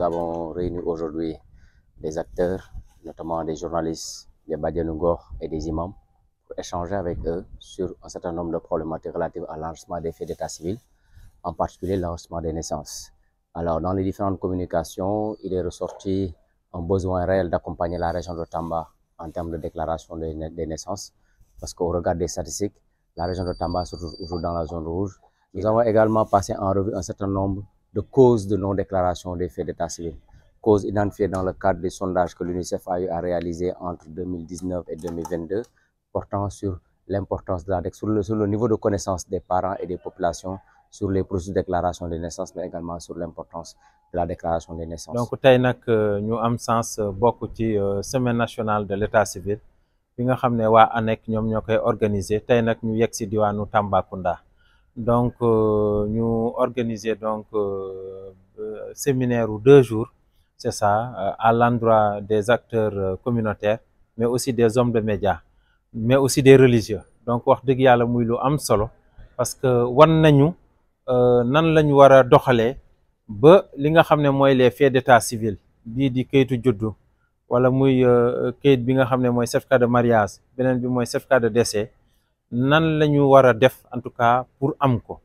nous avons réuni aujourd'hui des acteurs, notamment des journalistes, des Badianougor et des imams, pour échanger avec eux sur un certain nombre de problématiques relatives à l'enregistrement des faits d'état civil, en particulier l'enregistrement des naissances. Alors, dans les différentes communications, il est ressorti un besoin réel d'accompagner la région de Tamba en termes de déclaration des, naissances, parce qu'au regard des statistiques, la région de Tamba se trouve toujours dans la zone rouge. Nous avons également passé en revue un certain nombre de cause de non-déclaration des faits d'état civil, cause identifiée dans le cadre des sondages que l'UNICEF a réalisés entre 2019 et 2022, portant sur l'importance de la sur le, sur le niveau de connaissance des parents et des populations sur les processus de déclaration des naissances mais également sur l'importance de la déclaration des naissances. donc nous euh, avons ñu am sens euh, beaucoup ci euh, semaine nationale de l'état civil bi nga nous avons organiser un ñu donc euh, ñu organiser donc euh, euh, séminaire ou deux jours c'est ça à l'endroit des acteurs communautaires mais aussi des hommes de médias mais aussi des religieux donc wax deug yalla muy lu am solo parce que wan nañu nan lañ wara a ba li nga xamné moy les faits d'état civil bi di kayitu juddu wala muy kayit bi nga xamné moy certificat de mariage benen bi moy certificat de décès nan la ñu war a def en tout cas pour am ko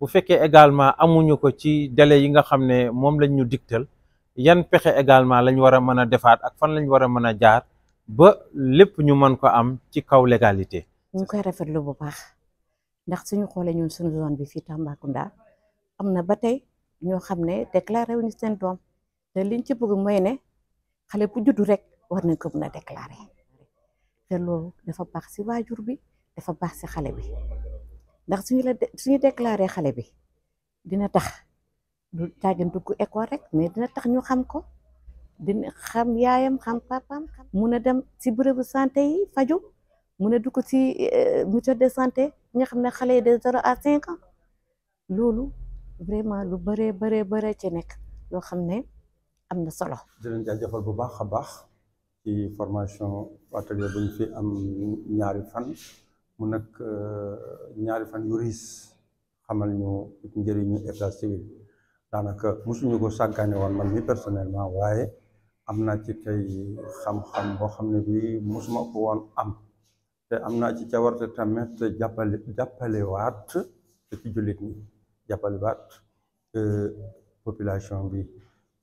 bu fekkee également amuñu ko ci délai yi nga xam ne moom lañ ñu digtal yan pexe également lañ war a mën a defaat ak fan lañ war a mën a jaar ba lépp ñu mën ko am ci kaw légalité. ñu koy rafetlu bu baax ndax suñu xoolee ñu suñu zone bi fii Tambacounda am na ba tey ñoo xam ne déclaré wuñu seen doom te liñ ci bëgg mooy ne xale bu juddu rek war nañ ko mën a déclaré te loolu dafa baax si waajur bi. dafa baax si xale bi ndax suñu la suñu déclaré xale bi dina tax du caagin dugg école rek mais dina tax ñu xam ko dina xam yaayam xam papaam mun a dem si bérébu santé yi faju mun a dugg si euh, mutuelle de santé nga xam ne xale yi de zéro à cinq loolu vraiment lu bëree bëree bëree ci nekk yoo xam ne am na solo. di leen jaajëfal bu baax a baax ci formation atelier bu ñu fi am ñaari fan. mu nag euh, ñaari fan yu riis xamal ñu njëriñu état civil daanaka mosuñu ko sàggaane woon man mi personnellement waaye am naa ci tey xam-xam boo xam ne bi mosuma ko woon am te am naa ci cawarte tamit jàppale jàppale waat te ci jullit ñi jàppale waat euh, population bi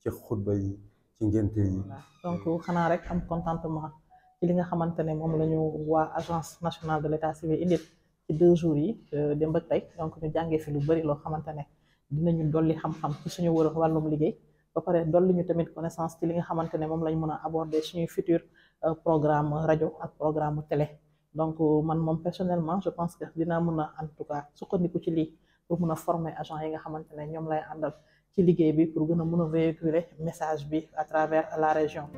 ci xutba yi ci ngénte yi donc xanaa rek am contentement ci li nga xamante mom lañu wa agence nationale de l'état civil indil ci deux jours yi euh, dem ba tay donc ñu jàngee fi lu bari lo xamante dinañu dolli xam-xam ci suñu wër walum liggéey ba paré dolli ñu tamit connaissance ci li nga xamante mom lañu mëna aborder suñuy futur euh, programme radio, ak programme télé donc euh, man mom personnellement je pense que dina mëna en tout cas sukkandiku ci li pour mëna former agent yi nga xamante ñom lay andal ci liggéey bi pour gëna mëna véhiculer message bi à travers la région